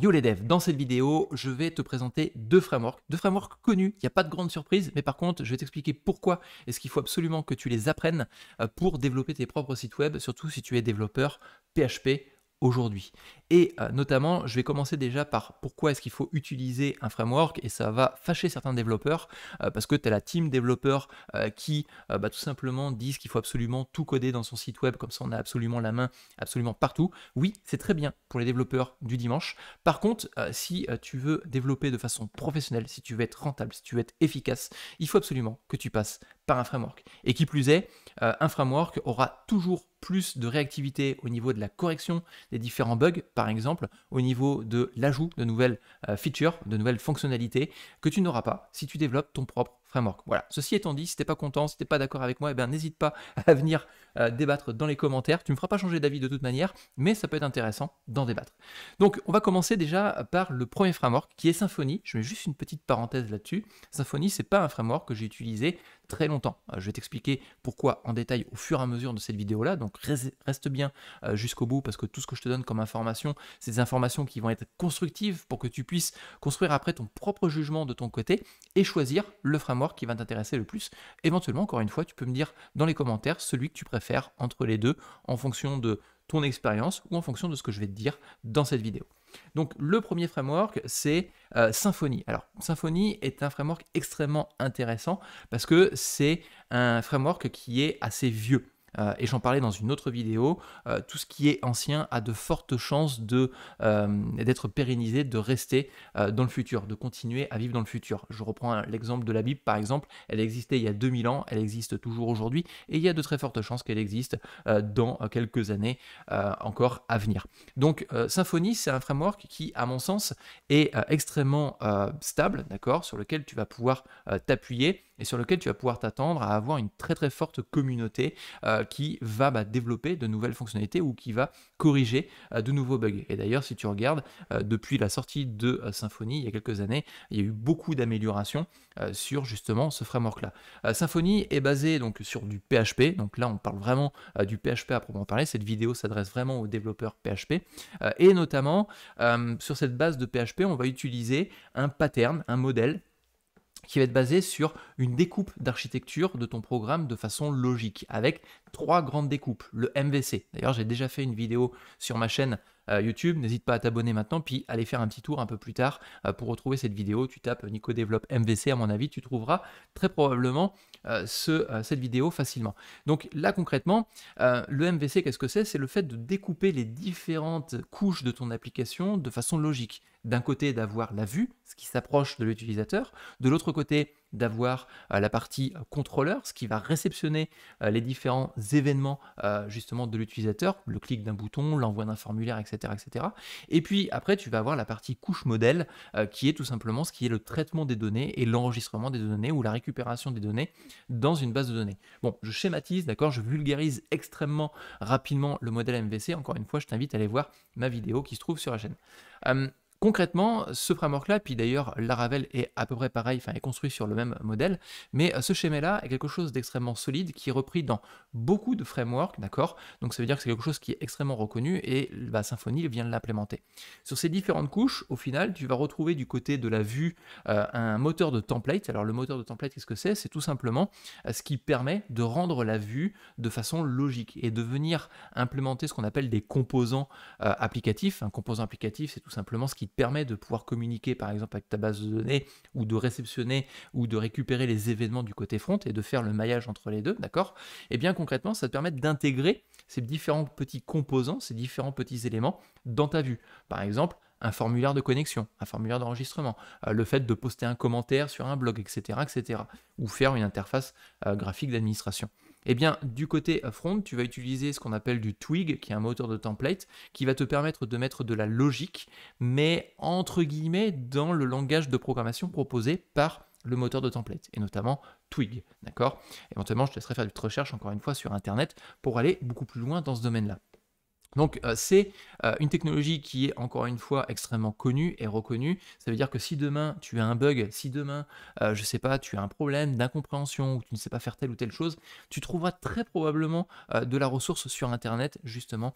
Yo les devs, dans cette vidéo, je vais te présenter deux frameworks, deux frameworks connus, il n'y a pas de grande surprise, mais par contre, je vais t'expliquer pourquoi est-ce qu'il faut absolument que tu les apprennes euh, pour développer tes propres sites web, surtout si tu es développeur PHP aujourd'hui. Et euh, notamment, je vais commencer déjà par pourquoi est-ce qu'il faut utiliser un framework et ça va fâcher certains développeurs euh, parce que tu as la team développeur euh, qui bah, tout simplement disent qu'il faut absolument tout coder dans son site web comme ça on a absolument la main absolument partout. Oui, c'est très bien pour les développeurs du dimanche. Par contre, si tu veux développer de façon professionnelle, si tu veux être rentable, si tu veux être efficace, il faut absolument que tu passes par un framework. Et qui plus est, un framework aura toujours plus de réactivité au niveau de la correction des différents bugs par exemple, au niveau de l'ajout de nouvelles euh, features, de nouvelles fonctionnalités que tu n'auras pas si tu développes ton propre Framework. Voilà. Ceci étant dit, si t'es pas content, si t'es pas d'accord avec moi, eh ben, n'hésite pas à venir euh, débattre dans les commentaires. Tu me feras pas changer d'avis de toute manière, mais ça peut être intéressant d'en débattre. Donc, on va commencer déjà par le premier framework qui est Symfony. Je mets juste une petite parenthèse là-dessus. Symfony, c'est pas un framework que j'ai utilisé très longtemps. Euh, je vais t'expliquer pourquoi en détail au fur et à mesure de cette vidéo-là. Donc, reste bien euh, jusqu'au bout parce que tout ce que je te donne comme information, c'est des informations qui vont être constructives pour que tu puisses construire après ton propre jugement de ton côté et choisir le framework qui va t'intéresser le plus. Éventuellement, encore une fois, tu peux me dire dans les commentaires celui que tu préfères entre les deux en fonction de ton expérience ou en fonction de ce que je vais te dire dans cette vidéo. Donc le premier framework, c'est euh, Symfony. Alors Symfony est un framework extrêmement intéressant parce que c'est un framework qui est assez vieux. Euh, et j'en parlais dans une autre vidéo, euh, tout ce qui est ancien a de fortes chances euh, d'être pérennisé, de rester dans le futur, de continuer à vivre dans le futur. Je reprends l'exemple de la Bible par exemple, elle existait il y a 2000 ans, elle existe toujours aujourd'hui et il y a de très fortes chances qu'elle existe dans quelques années encore à venir. Donc Symfony, c'est un framework qui, à mon sens, est extrêmement stable, d'accord, sur lequel tu vas pouvoir t'appuyer et sur lequel tu vas pouvoir t'attendre à avoir une très très forte communauté euh, qui va bah, développer de nouvelles fonctionnalités ou qui va corriger euh, de nouveaux bugs. Et d'ailleurs, si tu regardes, euh, depuis la sortie de Symfony il y a quelques années, il y a eu beaucoup d'améliorations sur justement ce framework-là. Symfony est basé donc sur du PHP, donc là on parle vraiment du PHP à proprement parler, cette vidéo s'adresse vraiment aux développeurs PHP, et notamment sur cette base de PHP, on va utiliser un pattern, un modèle qui va être basé sur une découpe d'architecture de ton programme de façon logique, avec trois grandes découpes. Le MVC, d'ailleurs j'ai déjà fait une vidéo sur ma chaîne euh, YouTube. N'hésite pas à t'abonner maintenant, puis aller faire un petit tour un peu plus tard euh, pour retrouver cette vidéo. Tu tapes Nico MVC, à mon avis, tu trouveras très probablement euh, ce, cette vidéo facilement. Donc là, concrètement, le MVC, qu'est-ce que c'est C'est le fait de découper les différentes couches de ton application de façon logique. D'un côté, d'avoir la vue, ce qui s'approche de l'utilisateur. De l'autre côté, d'avoir euh, la partie contrôleur, ce qui va réceptionner euh, les différents événements euh, justement de l'utilisateur, le clic d'un bouton, l'envoi d'un formulaire, etc., etc. Et puis après, tu vas avoir la partie couche modèle, qui est tout simplement ce qui est le traitement des données et l'enregistrement des données ou la récupération des données dans une base de données. Bon, je schématise, d'accord, je vulgarise extrêmement rapidement le modèle MVC. Encore une fois, je t'invite à aller voir ma vidéo qui se trouve sur la chaîne. Hum, Concrètement, ce framework-là, puis d'ailleurs Laravel est à peu près pareil, enfin est construit sur le même modèle, mais euh, ce schéma-là est quelque chose d'extrêmement solide qui est repris dans beaucoup de frameworks, d'accord Donc ça veut dire que c'est quelque chose qui est extrêmement reconnu et Symfony vient de l'implémenter. Sur ces différentes couches, au final, tu vas retrouver du côté de la vue euh, un moteur de template. Alors le moteur de template, qu'est-ce que c'est C'est tout simplement euh, ce qui permet de rendre la vue de façon logique et de venir implémenter ce qu'on appelle des composants applicatifs. Un composant applicatif, c'est tout simplement ce qui permet de pouvoir communiquer par exemple avec ta base de données ou de réceptionner ou de récupérer les événements du côté front et de faire le maillage entre les deux, d'accord Et eh bien concrètement, ça te permet d'intégrer ces différents petits composants, ces différents petits éléments dans ta vue. Par exemple, un formulaire de connexion, un formulaire d'enregistrement, euh, le fait de poster un commentaire sur un blog, etc., etc., ou faire une interface euh, graphique d'administration. Eh bien, du côté front, tu vas utiliser ce qu'on appelle du Twig, qui est un moteur de template, qui va te permettre de mettre de la logique, mais entre guillemets, dans le langage de programmation proposé par le moteur de template, et notamment Twig, d'accord Éventuellement, je te laisserai faire des recherche, encore une fois, sur Internet, pour aller beaucoup plus loin dans ce domaine-là. Donc euh, c'est euh, une technologie qui est encore une fois extrêmement connue et reconnue. Ça veut dire que si demain tu as un bug, si demain, je euh, je sais pas, tu as un problème d'incompréhension ou tu ne sais pas faire telle ou telle chose, tu trouveras très probablement de la ressource sur Internet justement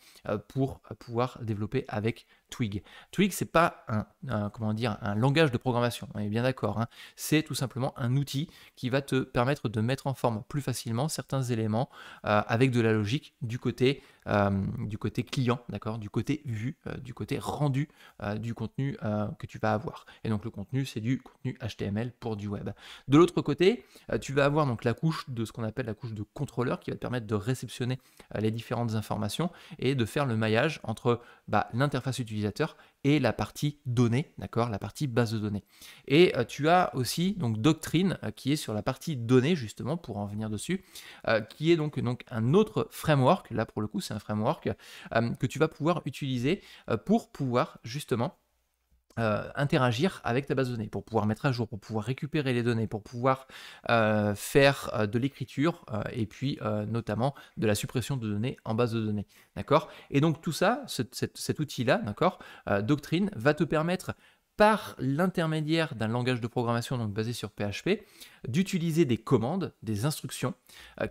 pour pouvoir développer avec Twig. Twig, c'est pas un, comment dire un langage de programmation. On est bien d'accord. Hein. C'est tout simplement un outil qui va te permettre de mettre en forme plus facilement certains éléments avec de la logique du côté euh, du côté client, d'accord, du côté vu, euh, du côté rendu euh, du contenu que tu vas avoir. Et donc le contenu, c'est du contenu HTML pour du web. De l'autre côté, tu vas avoir donc la couche de ce qu'on appelle la couche de contrôleur qui va te permettre de réceptionner les différentes informations et de faire le maillage entre bah, l'interface utilisateur et la partie données, d'accord, la partie base de données. Et tu as aussi donc Doctrine qui est sur la partie données justement pour en venir dessus, qui est donc donc un autre framework. Là pour le coup, c'est un framework euh, que tu vas pouvoir utiliser euh, pour pouvoir justement euh, interagir avec ta base de données, pour pouvoir mettre à jour, pour pouvoir récupérer les données, pour pouvoir faire de l'écriture et puis notamment de la suppression de données en base de données. D'accord Et donc tout ça, cet, cet outil-là, d'accord, Doctrine, va te permettre par l'intermédiaire d'un langage de programmation donc basé sur PHP, d'utiliser des commandes, des instructions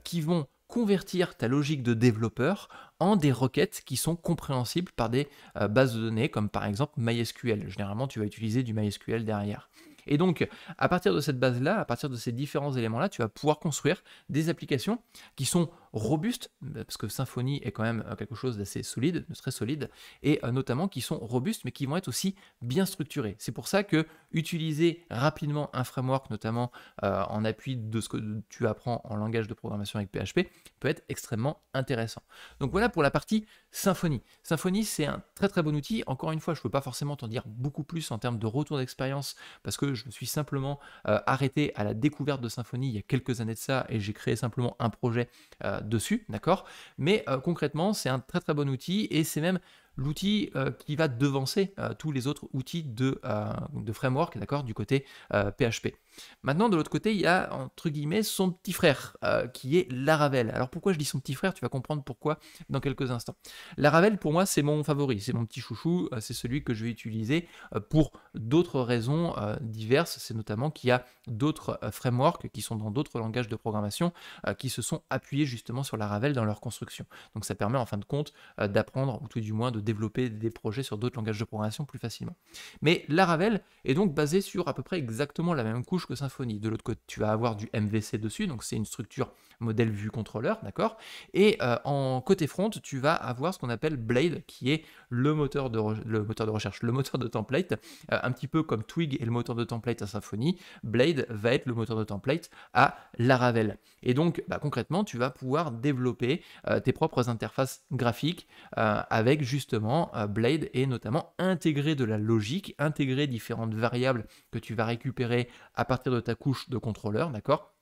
qui vont convertir ta logique de développeur en des requêtes qui sont compréhensibles par des euh, bases de données comme par exemple MySQL. Généralement, tu vas utiliser du MySQL derrière. Et donc, à partir de cette base-là, à partir de ces différents éléments-là, tu vas pouvoir construire des applications qui sont robustes, parce que Symfony est quand même euh, quelque chose d'assez solide, de très solide, et euh, notamment qui sont robustes, mais qui vont être aussi bien structurés. C'est pour ça que utiliser rapidement un framework, notamment euh, en appui de ce que tu apprends en langage de programmation avec PHP, peut être extrêmement intéressant. Donc voilà pour la partie Symfony. Symfony, c'est un très très bon outil. Encore une fois, je ne peux pas forcément t'en dire beaucoup plus en termes de retour d'expérience, parce que je me suis simplement arrêté à la découverte de Symfony il y a quelques années de ça, et j'ai créé simplement un projet dessus, d'accord Mais euh, concrètement, c'est un très très bon outil et c'est même l'outil euh, qui va devancer euh, tous les autres outils de, de framework, d'accord, du côté PHP. Maintenant, de l'autre côté, il y a, entre guillemets, son petit frère, euh, qui est Laravel. Alors pourquoi je dis son petit frère Tu vas comprendre pourquoi dans quelques instants. Laravel, pour moi, c'est mon favori, c'est mon petit chouchou, euh, c'est celui que je vais utiliser euh, pour d'autres raisons diverses. C'est notamment qu'il y a d'autres frameworks qui sont dans d'autres langages de programmation qui se sont appuyés justement sur Laravel dans leur construction. Donc ça permet en fin de compte d'apprendre, ou tout du moins de développer des projets sur d'autres langages de programmation plus facilement. Mais Laravel est donc basé sur à peu près exactement la même couche que Symfony. De l'autre côté, tu vas avoir du MVC dessus, donc c'est une structure modèle vue contrôleur, d'accord Et euh, en côté front, tu vas avoir ce qu'on appelle Blade, qui est le moteur de, le moteur de recherche, le moteur de template, euh, un petit peu comme Twig est le moteur de template à Symfony, Blade va être le moteur de template à Laravel. Et donc, bah, concrètement, tu vas pouvoir développer euh, tes propres interfaces graphiques avec justement Blade et notamment intégrer de la logique, intégrer différentes variables que tu vas récupérer à partir de ta couche de contrôleur, d'accord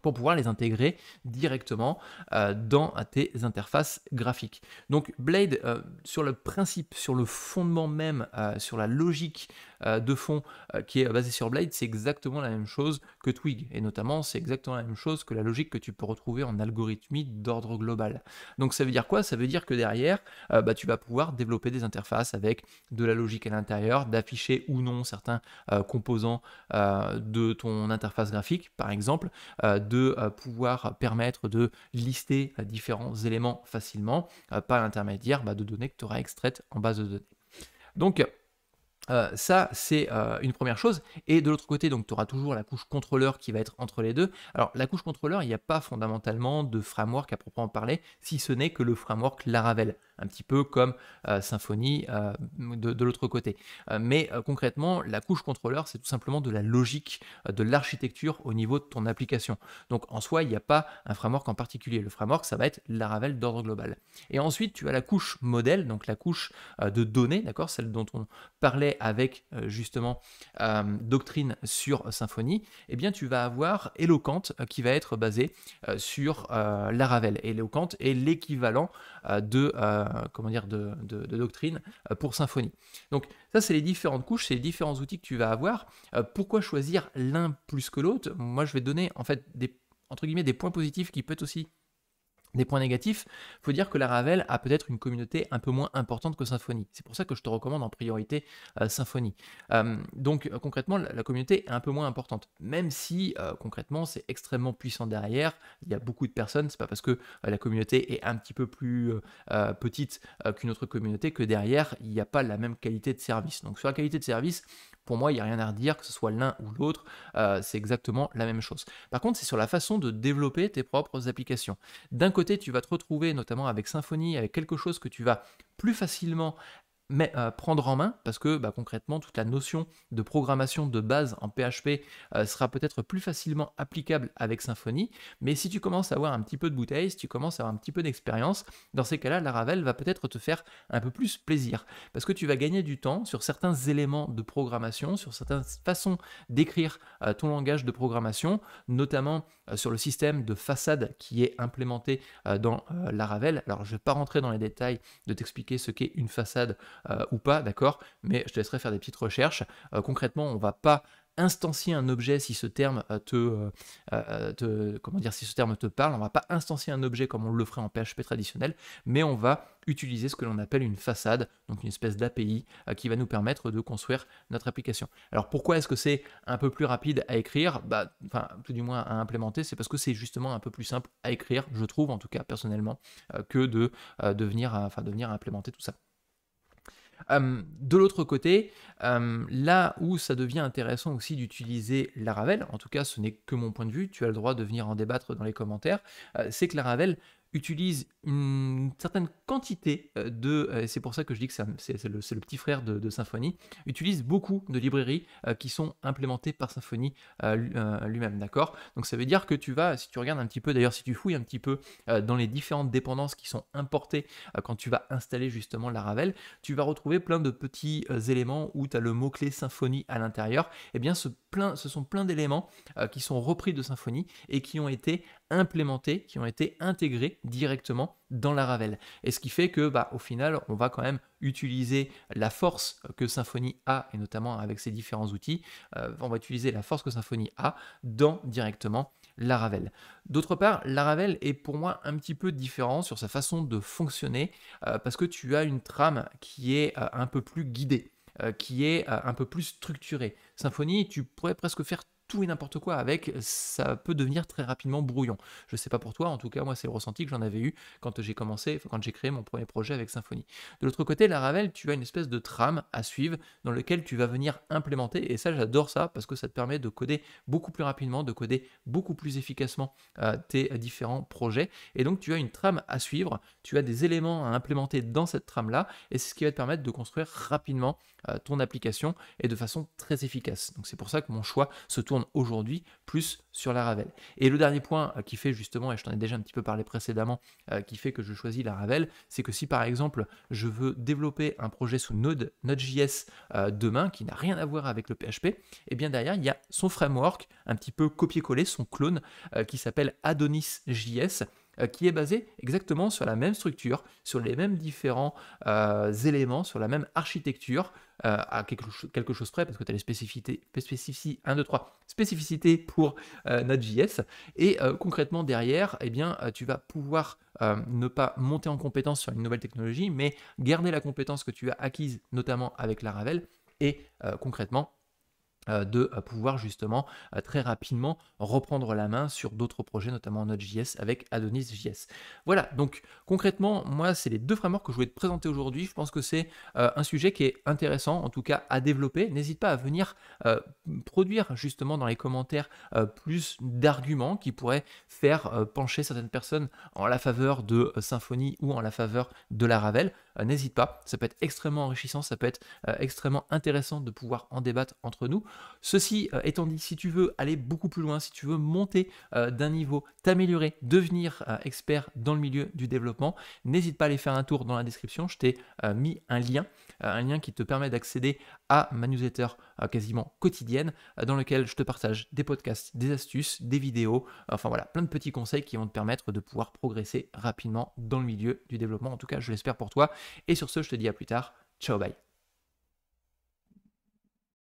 pour pouvoir les intégrer directement euh, dans tes interfaces graphiques. Donc Blade, euh, sur le principe, sur le fondement même, euh, sur la logique euh, de fond euh, qui est basé sur Blade, c'est exactement la même chose que Twig. Et notamment, c'est exactement la même chose que la logique que tu peux retrouver en algorithmie d'ordre global. Donc ça veut dire quoi Ça veut dire que derrière, euh, bah, tu vas pouvoir développer des interfaces avec de la logique à l'intérieur, d'afficher ou non certains composants de ton interface graphique, par exemple, de pouvoir permettre de lister différents éléments facilement par l'intermédiaire bah, de données que tu auras extraites en base de données. Donc, euh, ça, c'est euh, une première chose. Et de l'autre côté, donc, tu auras toujours la couche contrôleur qui va être entre les deux. Alors, la couche contrôleur, il n'y a pas fondamentalement de framework à proprement parler, si ce n'est que le framework Laravel un petit peu comme euh, Symfony euh, de, l'autre côté. Euh, mais concrètement, la couche contrôleur, c'est tout simplement de la logique de l'architecture au niveau de ton application. Donc en soi, il n'y a pas un framework en particulier. Le framework, ça va être Laravel d'ordre global. Et ensuite, tu as la couche modèle, donc la couche de données, d'accord, celle dont on parlait avec justement Doctrine sur Symfony. Eh bien, tu vas avoir Eloquent qui va être basé sur Laravel. Et Eloquent est l'équivalent de, euh, comment dire, de, doctrine euh, pour Symfony. Donc ça, c'est les différentes couches, c'est les différents outils que tu vas avoir. Euh, pourquoi choisir l'un plus que l'autre Moi, je vais donner en fait des entre guillemets des points positifs qui peuvent être aussi des points négatifs, faut dire que la Ravel a peut-être une communauté un peu moins importante que Symfony. C'est pour ça que je te recommande en priorité euh, Symfony. Euh, donc euh, concrètement, la, communauté est un peu moins importante, même si concrètement c'est extrêmement puissant derrière. Il y a beaucoup de personnes. C'est pas parce que la communauté est un petit peu plus petite qu'une autre communauté que derrière il n'y a pas la même qualité de service. Donc sur la qualité de service, pour moi, il n'y a rien à redire, que ce soit l'un ou l'autre, euh, c'est exactement la même chose. Par contre, c'est sur la façon de développer tes propres applications. D'un côté, tu vas te retrouver notamment avec Symfony, avec quelque chose que tu vas plus facilement mais, prendre en main parce que bah, concrètement toute la notion de programmation de base en PHP euh, sera peut-être plus facilement applicable avec Symfony. Mais si tu commences à avoir un petit peu de bouteilles, si tu commences à avoir un petit peu d'expérience, dans ces cas-là, Laravel va peut-être te faire un peu plus plaisir parce que tu vas gagner du temps sur certains éléments de programmation, sur certaines façons d'écrire euh, ton langage de programmation, notamment euh, sur le système de façade qui est implémenté dans Laravel. Alors je ne vais pas rentrer dans les détails de t'expliquer ce qu'est une façade euh, ou pas, d'accord Mais je te laisserai faire des petites recherches. Euh, concrètement, on ne va pas instancier un objet si ce terme euh, te, comment dire si ce terme te parle on va pas instancier un objet comme on le ferait en PHP traditionnel mais on va utiliser ce que l'on appelle une façade donc une espèce d'API qui va nous permettre de construire notre application alors pourquoi est-ce que c'est un peu plus rapide à écrire bah, enfin plus du moins à implémenter c'est parce que c'est justement un peu plus simple à écrire je trouve en tout cas personnellement que de devenir enfin de à implémenter tout ça euh, de l'autre côté, euh, là où ça devient intéressant aussi d'utiliser la Ravel, en tout cas ce n'est que mon point de vue, tu as le droit de venir en débattre dans les commentaires, euh, c'est que Ravel utilise une certaine quantité euh, de, euh, et c'est pour ça que je dis que c'est le, petit frère de, Symfony, utilise beaucoup de librairies euh, qui sont implémentées par Symfony lui-même, d'accord Donc ça veut dire que tu vas, si tu regardes un petit peu, d'ailleurs si tu fouilles un petit peu dans les différentes dépendances qui sont importées quand tu vas installer justement la Ravel, tu vas retrouver plein de petits éléments où tu as le mot-clé Symfony à l'intérieur, et eh bien ce, plein, ce sont plein d'éléments qui sont repris de Symfony et qui ont été implémentés, qui ont été intégrés directement dans la Ravel. Et ce qui fait que, bah, au final, on va quand même utiliser la force que Symfony a, et notamment avec ses différents outils, euh, on va utiliser la force que Symfony a dans directement la Ravel. D'autre part, la Ravel est pour moi un petit peu différent sur sa façon de fonctionner euh, parce que tu as une trame qui est euh, un peu plus guidée, qui est un peu plus structurée. Symfony, tu pourrais presque faire et n'importe quoi avec, ça peut devenir très rapidement brouillon. Je sais pas pour toi, en tout cas moi c'est le ressenti que j'en avais eu quand j'ai commencé, quand j'ai créé mon premier projet avec Symfony. De l'autre côté, la Ravel, tu as une espèce de trame à suivre dans lequel tu vas venir implémenter et ça j'adore ça parce que ça te permet de coder beaucoup plus rapidement, de coder beaucoup plus efficacement euh, tes différents projets et donc tu as une trame à suivre, tu as des éléments à implémenter dans cette trame là et c'est ce qui va te permettre de construire rapidement euh, ton application et de façon très efficace. Donc c'est pour ça que mon choix se tourne aujourd'hui plus sur la Ravel. Et le dernier point euh, qui fait justement, et je t'en ai déjà un petit peu parlé précédemment, euh, qui fait que je choisis la Ravel, c'est que si par exemple je veux développer un projet sous Node, Node.js euh, demain qui n'a rien à voir avec le PHP, et eh bien derrière il y a son framework, un petit peu copier-coller, son clone qui s'appelle Adonis.js qui est basé exactement sur la même structure, sur les mêmes différents éléments, sur la même architecture, euh, à quelque, quelque, chose près, parce que tu as les spécificités, 1, 2, 3, spécificités pour euh, Node.js. Et euh, concrètement, derrière, eh bien, euh, tu vas pouvoir ne pas monter en compétence sur une nouvelle technologie, mais garder la compétence que tu as acquise, notamment avec la Ravel, et concrètement, euh, de euh, pouvoir justement euh, très rapidement reprendre la main sur d'autres projets, notamment Node.js avec Adonis.js. Voilà, donc concrètement, moi, c'est les deux frameworks que je voulais te présenter aujourd'hui. Je pense que c'est un sujet qui est intéressant, en tout cas à développer. N'hésite pas à venir produire justement dans les commentaires plus d'arguments qui pourraient faire pencher certaines personnes en la faveur de Symfony ou en la faveur de Laravel. Euh, n'hésite pas. Ça peut être extrêmement enrichissant, ça peut être euh, extrêmement intéressant de pouvoir en débattre entre nous. Ceci euh, étant dit, si tu veux aller beaucoup plus loin, si tu veux monter d'un niveau, t'améliorer, devenir expert dans le milieu du développement, n'hésite pas à aller faire un tour dans la description. Je t'ai mis un lien, un lien qui te permet d'accéder à ma newsletter quasiment quotidienne dans lequel je te partage des podcasts, des astuces, des vidéos, enfin voilà, plein de petits conseils qui vont te permettre de pouvoir progresser rapidement dans le milieu du développement. En tout cas, je l'espère pour toi. Et sur ce, je te dis à plus tard. Ciao, bye.